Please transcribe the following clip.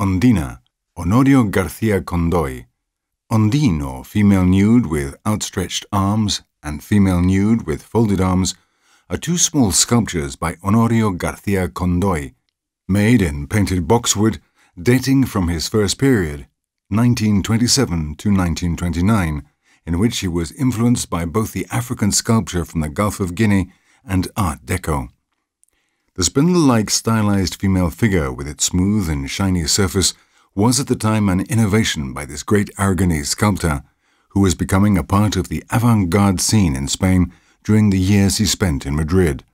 Ondina, Honorio Garcia Condoy. Ondino, female nude with outstretched arms, and female nude with folded arms, are two small sculptures by Honorio Garcia Condoy, made in painted boxwood, dating from his first period, 1927 to 1929, in which he was influenced by both the African sculpture from the Gulf of Guinea and Art Deco. The spindle-like stylized female figure with its smooth and shiny surface was at the time an innovation by this great Aragonese sculptor, who was becoming a part of the avant-garde scene in Spain during the years he spent in Madrid.